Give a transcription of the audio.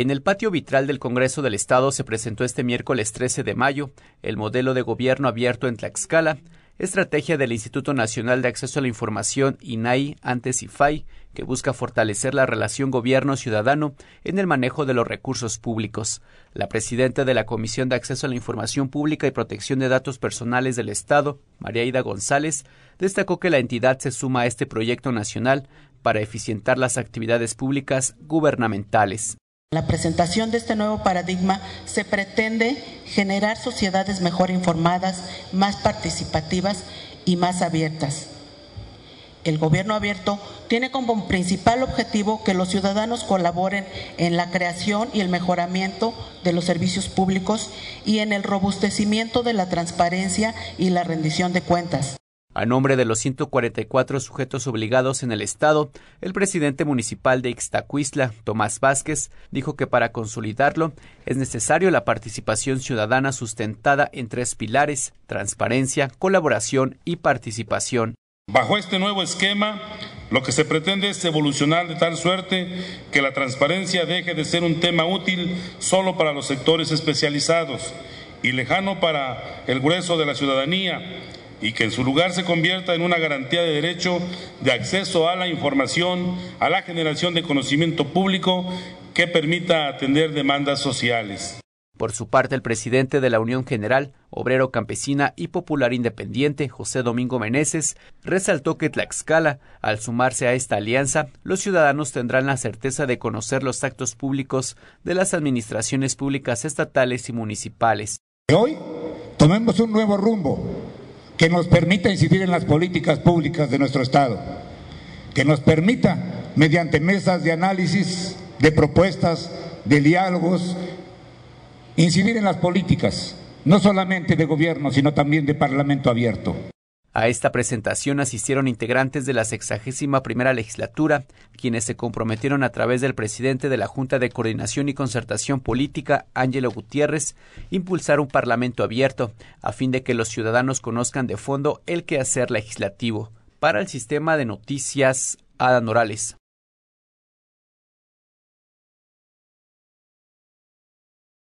En el patio vitral del Congreso del Estado se presentó este miércoles 13 de mayo el modelo de gobierno abierto en Tlaxcala, estrategia del Instituto Nacional de Acceso a la Información INAI antes IFAI, que busca fortalecer la relación gobierno-ciudadano en el manejo de los recursos públicos. La presidenta de la Comisión de Acceso a la Información Pública y Protección de Datos Personales del Estado, María Ida González, destacó que la entidad se suma a este proyecto nacional para eficientar las actividades públicas gubernamentales. La presentación de este nuevo paradigma se pretende generar sociedades mejor informadas, más participativas y más abiertas. El gobierno abierto tiene como principal objetivo que los ciudadanos colaboren en la creación y el mejoramiento de los servicios públicos y en el robustecimiento de la transparencia y la rendición de cuentas. A nombre de los 144 sujetos obligados en el Estado, el presidente municipal de Ixtacuistla, Tomás Vázquez, dijo que para consolidarlo es necesario la participación ciudadana sustentada en tres pilares, transparencia, colaboración y participación. Bajo este nuevo esquema, lo que se pretende es evolucionar de tal suerte que la transparencia deje de ser un tema útil solo para los sectores especializados y lejano para el grueso de la ciudadanía y que en su lugar se convierta en una garantía de derecho de acceso a la información, a la generación de conocimiento público que permita atender demandas sociales. Por su parte, el presidente de la Unión General, Obrero Campesina y Popular Independiente, José Domingo Meneses, resaltó que Tlaxcala, al sumarse a esta alianza, los ciudadanos tendrán la certeza de conocer los actos públicos de las administraciones públicas estatales y municipales. Hoy tomemos un nuevo rumbo que nos permita incidir en las políticas públicas de nuestro Estado, que nos permita, mediante mesas de análisis, de propuestas, de diálogos, incidir en las políticas, no solamente de gobierno, sino también de parlamento abierto. A esta presentación asistieron integrantes de la sexagésima primera legislatura, quienes se comprometieron a través del presidente de la Junta de Coordinación y Concertación Política, Ángelo Gutiérrez, impulsar un parlamento abierto, a fin de que los ciudadanos conozcan de fondo el quehacer legislativo. Para el sistema de noticias, Ada